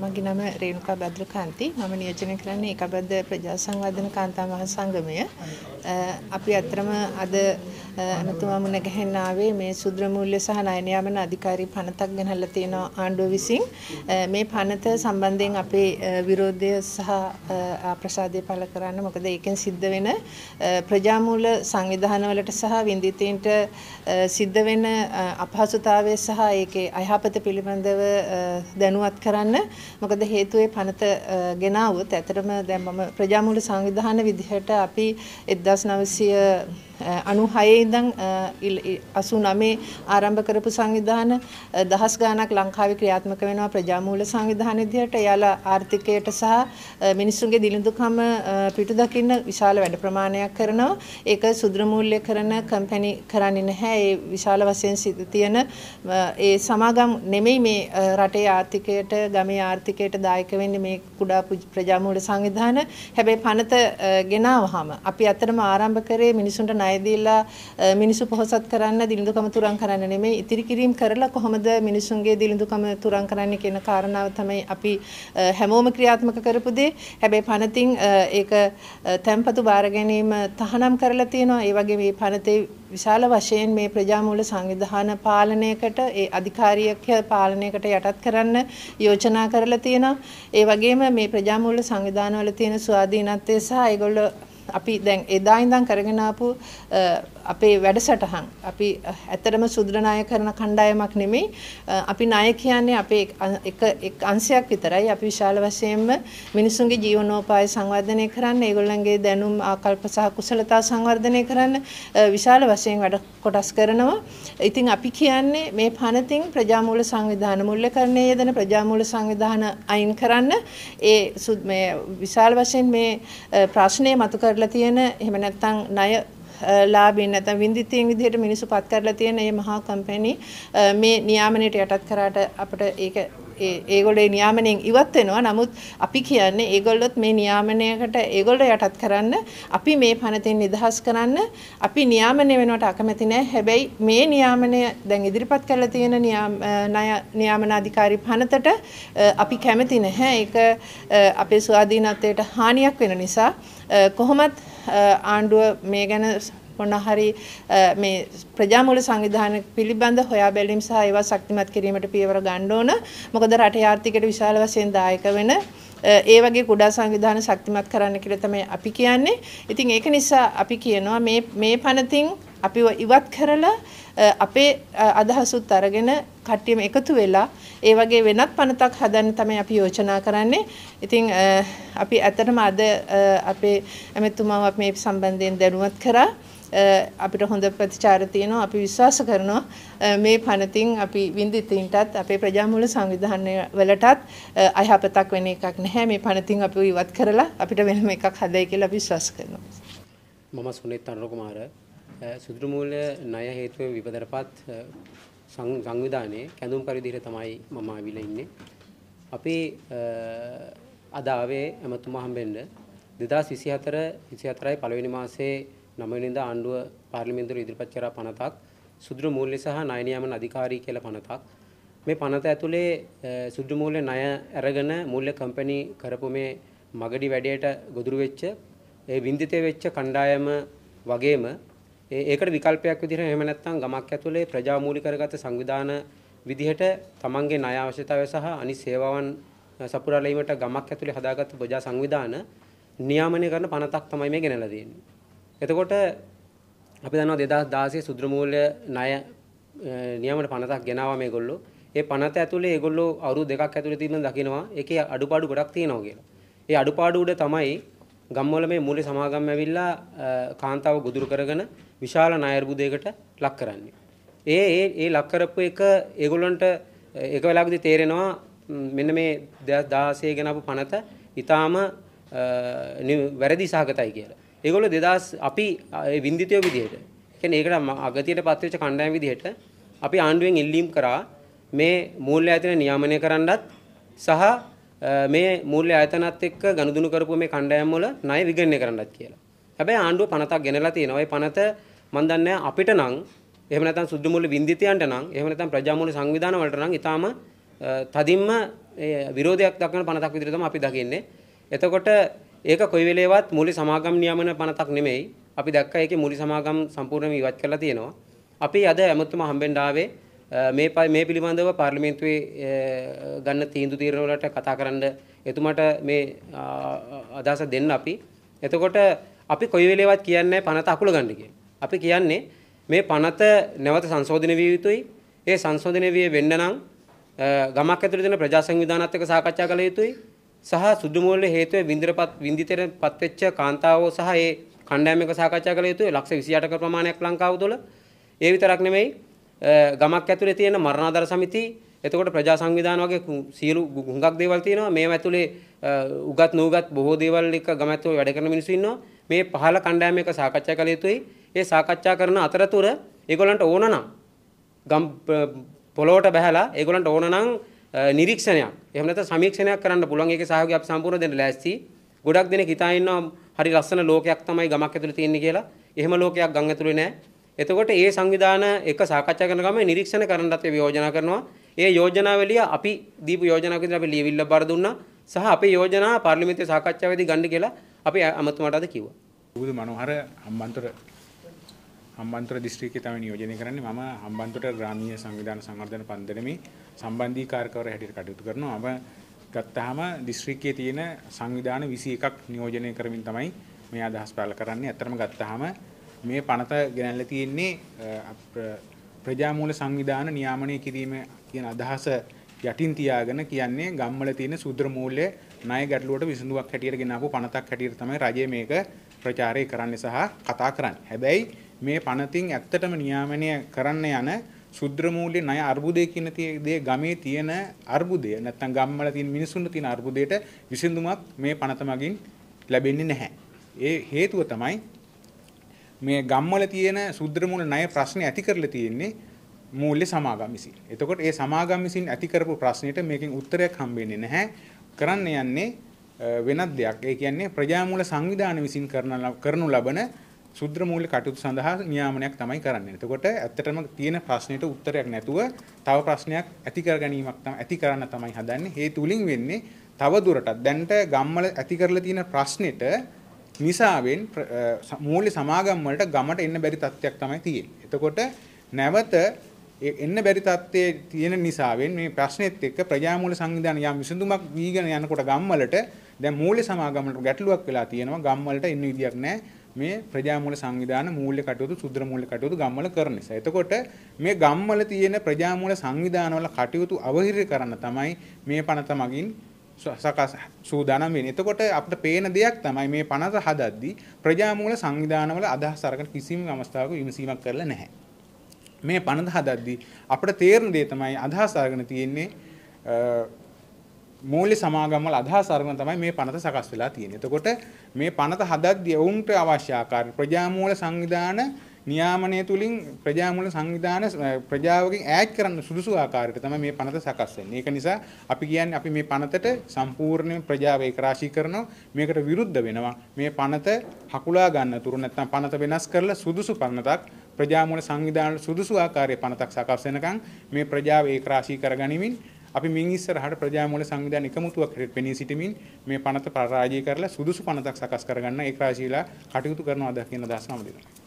මගේ නම රේණුකා බද්ලුකාන්ති. මම නියෝජනය කරන්නේ ඒකාබද්ධ ප්‍රජා සංවර්ධන කාන්තා මහා සංගමය. අපි අත්‍තරම අද අනතුමා මුණ ගැහෙන්න ආවේ මේ සුද්‍ර මූල්‍ය සහ ණයන යාමන අධිකාරී පනතක් ගෙනහලා තියෙන ආණ්ඩුව විසින් මේ පනත සම්බන්ධයෙන් අපේ විරෝධය සහ අප්‍රසාදය පළ කරන්න මොකද ඒකෙන් සිද්ධ වෙන ප්‍රජාමූල සංවිධානවලට සහ විඳිතීන්ට සිද්ධ වෙන අපහසුතාවය සහ ඒකේ අයහපත පිළිබඳව දැනුවත් කරන්න මොකද හේතුවේ පනත ගෙනාවොත් ඇතරම දැන් මම ප්‍රජාමූල සංවිධාන විදිහට අපි 1996 ඉඳන් 89 ආරම්භ කරපු සංවිධාන දහස් ගණක් ලංකාවේ ක්‍රියාත්මක වෙනවා ප්‍රජාමූල සංවිධාන විදිහට එයාලා ආර්ථිකයට සහ මිනිසුන්ගේ දිළිඳුකම පිටු දකින්න විශාල වැඩ ප්‍රමාණයක් කරනවා ඒක සුදුර මූල්‍ය කරන කම්පැනි කරන්නේ නැහැ ඒ විශාල වශයෙන් තියෙන ඒ සමාගම් නෙමෙයි මේ රටේ ආර්ථිකයට ගමේ ආර්ථිකයට දායක වෙන්නේ මේ කුඩා ප්‍රජාමූල්‍ය සංවිධාන හැබැයි පනත ගෙනාවහම අපි අතරම ආරම්භ කරේ මිනිසුන්ට ණය දීලා මිනිසු පොහොසත් කරන්න දිලිඳුකම තුරන් කරන්න නෙමෙයි ඉතිරි කිරීම කරලා කොහොමද මිනිසුන්ගේ දිලිඳුකම තුරන් කරන්නේ කියන කාරණාව තමයි අපි හැමෝම ක්‍රියාත්මක කරපු දේ. හැබැයි පනතින් ඒක තැන්පතු බාර ගැනීම තහනම් කරලා තියෙනවා. ඒ වගේ මේ පනතේ විශාල වශයෙන් මේ ප්‍රජාමූල සංවිධාන පාලනයකට ඒ අධිකාරියක පාලනයකට යටත් කරන්න යෝජනා කරලා තියෙනවා. ඒ වගේම මේ ප්‍රජාමූල සංවිධානවල තියෙන ස්වාධීනත්වය සහ ඒගොල්ලෝ අපි දැන් එදා ඉඳන් කරගෙන ආපු අපේ වැඩසටහන් අපි ඇත්තටම සුද්‍ර ණය කරන කණ්ඩායමක් නෙමෙයි අපි ණය කියන්නේ අපේ එක එක් අංශයක් විතරයි අපි විශාල වශයෙන්ම මිනිසුන්ගේ ජීවනෝපාය සංවර්ධනය කරන්න ඒගොල්ලන්ගේ දැනුම් ආකල්ප සහ කුසලතා සංවර්ධනය කරන්න විශාල වශයෙන් වැඩ කොටස් කරනවා ඉතින් අපි කියන්නේ මේ පනතින් ප්‍රජාමූල සංවිධාන මුල්‍යකරණයේ යෙදෙන ප්‍රජාමූල සංවිධාන අයින් කරන්න ඒ මේ විශාල වශයෙන් මේ ප්‍රශ්නය මතු කරලා තියෙන එහෙම නැත්නම් ණය ලාභින් නැත්නම් විඳිතින් විදිහට මිනිස්සු පත් කරලා තියෙන මේ මහා කම්පැනි මේ නියාමනයට යටත් කරාට අපිට ඒක ඒගොල්ලේ නියාමනයෙන් ඉවත් වෙනවා. නමුත් අපි කියන්නේ ඒගොල්ලොත් මේ නියාමනයකට ඒගොල්ලෝ යටත් කරන්න අපි මේ පනතෙන් නිදහස් කරන්න අපි නියාමනය වෙනවට අකමැති නෑ. හැබැයි මේ නියාමනය දැන් ඉදිරිපත් කරලා තියෙන නියාමන අධිකාරී පනතට අපි කැමති නැහැ. ඒක අපේ ස්වාධීනත්වයට හානියක් වෙන නිසා කොහොමත් ආණ්ඩුව මේ ගැන මොනහරි මේ ප්‍රජාමූල්‍ය සංවිධාන පිළිබඳ හොයා බැලීම සහ ඒවා ශක්තිමත් කිරීමට පියවර ගන්න ඕන. මොකද රටේ ආර්ථිකයට විශාල වශයෙන් දායක වෙන ඒ වගේ කුඩා සංවිධාන ශක්තිමත් කරන්න කියලා තමයි අපි කියන්නේ. ඉතින් ඒක නිසා අපි කියනවා මේ මේ පනතින් අපිව ඉවත් කරලා අපේ අදහසුත් අරගෙන කට්ටියම එකතු වෙලා ඒ වගේ වෙනත් පනතක් හදන්න තමයි අපි යෝජනා කරන්නේ. ඉතින් අපි ඇත්තටම අද අපේ ඇමතුමාව මේ සම්බන්ධයෙන් දැනුවත් කරා. අපිට හොඳ ප්‍රතිචාර තියෙනවා අපි විශ්වාස කරනවා මේ පනතින් අපි විඳිතින්ටත් අපේ ප්‍රජාමූල සංවිධානය වලටත් අයහපතක් වෙන එකක් නැහැ මේ පනතින් අපි ඉවත් කරලා අපිට වෙනම එකක් හදයි කියලා විශ්වාස කරනවා මම සුනිත් අනුරකුමාර සුදුරු මූල්‍ය ණය හේතුව විපදරපත් සංවිධානයේ කැඳුම් පරිදිහට තමයි මම ආවිලා ඉන්නේ අපි අද ආවේ එමතුමා හම්බෙන්න 2024 24යි පළවෙනි මාසේ 9 ආණ්ඩුව පාර්ලිමේන්තුවට ඉදිරිපත් කරා පනතක් සුදුරු මූල්‍ය සහ ණය නියමන අධිකාරී කියලා පනතක්. මේ පනත ඇතුලේ සුදුරු මූල්‍ය ණය අරගෙන මූල්‍ය කම්පැනි කරපු මේ මගඩි වැඩේට ගොදුරු වෙච්ච ඒ වින්දිතේ වෙච්ච කණ්ඩායම වගේම ඒකට විකල්පයක් විදිහට එහෙම නැත්නම් ගමක් ඇතුලේ ප්‍රජාමූලික කරගත සංවිධාන විදිහට තමන්ගේ ණය අවශ්‍යතාවය සහ අනිත් සේවාවන් සපුරා ගැනීමට ගමක් ඇතුලේ හදාගත්තු ප්‍රජා සංවිධාන නියාමනය කරන පනතක් තමයි මේ ගෙනලා තියෙන්නේ. එතකොට අපි දන්නවා 2016 සුද්‍රමූල්‍ය ණය නියමන 50ක් ගෙනාවා මේගොල්ලෝ. ඒ 50 ඇතුලේ ඒගොල්ලෝ අවුරුදු දෙකක් ඇතුලේ තියෙන දකිනවා ඒකේ අඩුපාඩු ගොඩක් තියෙනවා කියලා. ඒ අඩුපාඩු උඩ තමයි ගම්වල මේ මූල්‍ය සමාගම් ඇවිල්ලා කාන්තාව ගොදුරු කරගෙන විශාල ණය අර්බුදයකට ලක් කරන්නේ. ඒ ඒ ඒ ලක් කරපු එක ඒගොල්ලන්ට ඒක වෙලාවකදී තේරෙනවා මෙන්න මේ 2016 ගෙන ආපු පනත ඊටාම වැරදි සහගතයි කියලා. ඒගොල්ල දෙදස් අපි විින්දිතයෝ විදිහයට කැන ඒකට අගතියට පත්වෙච්ච කණ්ඩයම් විදිහට අපි ආණ්ඩුවෙන් ඉල්ලීම් කරා මේ මූල්‍ය ඇතන නියාමනය කරන්නත් සහ මේ මූල්‍ය ඇතනත් එක්ක ගනුදුනු කරපු මේ කණ්ඩයම්මල නය විගණය කරන්නත් කියලා හැබැයි ආණ්ඩුව පනතක් ගෙනලා තියෙනවයි පනත මන්දන්න අපිට නම් එහමනත සුද්මුල විින්දිතයන්ට නම් එහමනත ප්‍රජාමූල සංවිධාන වලට නම් ඉතාම තදින්ම විරෝධයක් දක්න පනතක් විදිරතම අපි දකින්නේ එතකොට ඒක කොයි වෙලේවත් මූල්‍ය සමාගම් නියමන පනතක් නෙමෙයි. අපි දැක්කා ඒකේ මූල්‍ය සමාගම් සම්පූර්ණයෙන්ම ඉවත් කරලා තියෙනවා. අපි අද ඇමතුම හම්බෙන්න ආවේ මේ මේ පිළිබඳව පාර්ලිමේන්තුවේ ගන්න තීන්දුව తీරන වලට කතා කරන්න එතුමාට මේ අදහස දෙන්න අපි. එතකොට අපි කොයි වෙලේවත් කියන්නේ පනත අකුල ගන්න කියලා. අපි කියන්නේ මේ පනත නැවත සංශෝධනය විය යුතුයි. ඒ සංශෝධනය විය වෙන්න නම් ගමක් ඇතුළේ දෙන ප්‍රජා සංවිධානත් එක්ක සාකච්ඡා කළ යුතුයි. සහ සුදු මූල්‍ය හේතුවේ විඳිරපත් විඳිතර පත්වෙච්ච කාන්තාවෝ සහ ඒ කණ්ඩායම එක සාකච්ඡා කළ යුතුයි ලක්ෂ 28ක ප්‍රමාණයක් ලංකාව තුළ ඒ විතරක් නෙමෙයි ගමක් ඇතුලේ තියෙන මරණාදර සමිති එතකොට ප්‍රජා සංවිධාන වගේ සියලු හුඟක් දේවල් තියෙනවා මේව ඇතුලේ උගත් නූගත් බොහෝ දේවල් එක ගම ඇතුලේ වැඩ කරන මිනිස්සු ඉන්නවා මේ පහළ කණ්ඩායම එක සාකච්ඡා කළ යුතුයි ඒ සාකච්ඡා කරන අතරතුර ඒගොල්ලන්ට ඕන නම් ගම් පොළොවට බහැලා ඒගොල්ලන්ට ඕන නම් නිරීක්ෂණයක් එහෙම නැත්නම් සමීක්ෂණයක් කරන්න පුළුවන් ඒකේ සහයෝගය අපි සම්පූර්ණ දෙන්න ලෑස්ති ගොඩක් දෙනෙක් හිතා ඉන්නවා හරි ලස්සන ලෝකයක් තමයි ගමක් ඇතුලේ තියෙන්නේ කියලා එහෙම ලෝකයක් ගම් ඇතුලේ නැහැ එතකොට ඒ සංවිධාන එක සාකච්ඡා කරන ගමන් නිරීක්ෂණ කරන්නත් අපි යෝජනා කරනවා. ඒ යෝජනාවලිය අපි දීපු යෝජනාවක විදිහට අපි ලියවිල්ල බාර දුන්නා සහ අපේ යෝජනා පාර්ලිමේන්තුවේ සාකච්ඡාවේදී ගන්න කියලා අපි අමතුමාට අද කිව්වා. බුදු මනෝහර අම්බන්තර හම්බන්තොට දිස්ත්‍රික්කයේ තමයි නියෝජනය කරන්නේ. මම හම්බන්තොට ග්‍රාමීය සංවිධාන සංවර්ධන පන්දමේ සම්බන්ධීකාරකවර හැටියට කටයුතු කරනවා. මම ගත්තාම දිස්ත්‍රික්කයේ තියෙන සංවිධාන 21ක් නියෝජනය කරමින් තමයි මේ අදහස් පාල කරන්නේ. ඇත්තටම ගත්තාම මේ පනත ගෙනල්ලා තියෙන්නේ ප්‍රජාමූල සංවිධාන නියාමනය කිරීම කියන අදහස යටින් තියාගෙන කියන්නේ ගම්වල තියෙන සුද්‍ර මූල්‍ය ණය ගැටලුවට විසඳුමක් හැටියට ගෙනාවු පනතක් හැටියට තමයි රජය මේක ප්‍රචාරය කරන්නේ සහ කතා කරන්නේ. හැබැයි මේ පනතින් ඇත්තටම නියාමනය කරන්න යන සුද්‍රමූල්‍ය ණය අර්බුදය කියන දේ ගමේ තියෙන අර්බුදය නැත්නම් ගම්වල තියෙන මිනිසුන්ට තියෙන අර්බුදයට විසඳුමක් මේ පනත මගින් ලැබෙන්නේ නැහැ. ඒ හේතුව තමයි මේ ගම්වල තියෙන සුද්‍රමූල ණය ප්‍රශ්නේ ඇති කරලා තියෙන්නේ මූල්‍ය සමාගම් විසින්. එතකොට ඒ සමාගම් විසින් ඇති කරපු ප්‍රශ්නෙට මේකෙන් උත්තරයක් හම්බෙන්නේ නැහැ. කරන්න යන්නේ වෙනත් දෙයක්. ඒ කියන්නේ ප්‍රජාමූල සංවිධාන විසින් කරන කරනු ලබන සුද්‍ර මූල්‍ය කටයුතු සඳහා නියාමනයක් තමයි කරන්නේ. එතකොට ඇත්තටම තියෙන ප්‍රශ්නෙට උත්තරයක් නැතුව තව ප්‍රශ්නයක් ඇති කර ගැනීමක් තමයි ඇති කරන්න තමයි හදන්නේ. ඒ තුලින් වෙන්නේ තව දුරටත් දැන්ට ගම්වල ඇති කරලා තියෙන ප්‍රශ්නෙට නිසාවෙන් මූල්‍ය සමාගම් වලට ගමට එන්න බැරි තත්ත්වයක් තමයි තියෙන්නේ. එතකොට නැවත එන්න බැරි තත්ත්වයේ තියෙන නිසාවෙන් මේ ප්‍රශ්නෙත් එක්ක ප්‍රජාමූල්‍ය සංවිධානය යම් විසඳුමක් වීගෙන යනකොට ගම්වලට දැන් මූල්‍ය සමාගම් වලට ගැටලුවක් වෙලා තියෙනවා. ගම්වලට එන්න විදියක් නැහැ. මේ ප්‍රජාමූල සංවිධාන මූල්‍ය කටයුතු සුද්‍ර මූල්‍ය කටයුතු ගම්වල කරන නිසා. එතකොට මේ ගම්වල තියෙන ප්‍රජාමූල සංවිධානවල කටයුතු අවහිර කරන්න තමයි මේ පනත මගින් සකස් සූදානම් වෙන්නේ. එතකොට අපිට පේන දෙයක් තමයි මේ පනත හදද්දී ප්‍රජාමූල සංවිධානවල අදහස් අරගෙන කිසිම අවස්ථාවක විමසීමක් කරලා නැහැ. මේ පනත හදද්දී අපිට තේරෙන දේ තමයි අදහස් අරගෙන තියෙන්නේ මූල්‍ය සමාගම්වල අදහස් අරගෙන තමයි මේ පනත සකස් වෙලා තියෙන්නේ. එතකොට මේ පනත හදද්දී ඔවුන්ට අවශ්‍ය ආකාරයට ප්‍රජාමූල සංවිධාන නියාමනය තුලින් ප්‍රජාමූල සංවිධාන ප්‍රජාවකින් ඈඩ් කරන්න සුදුසු ආකාරයට තමයි මේ පනත සකස් වෙන්නේ. ඒක නිසා අපි කියන්නේ අපි මේ පනතට සම්පූර්ණයෙන් ප්‍රජාව ඒකරාශී කරනවා. මේකට විරුද්ධ වෙනවා. මේ පනත හකුලා ගන්න තුරු නැත්නම් පනත වෙනස් කරලා සුදුසු පනතක් ප්‍රජාමූල සංවිධාන සුදුසු ආකාරයේ පනතක් සකස් වෙනකන් මේ ප්‍රජාව ඒකරාශී කරගනිමින් අපි මින් ඉස්සරහට ප්‍රජාමූල සංවිධාන එකමුතුවක් හැටියට පෙනී සිටමින් මේ පනත පරාජය කරලා සුදුසු පනතක් සකස් කරගන්න ඒකාශීලා කටයුතු කරනවා ද කියන අදහස නම් දෙනවා.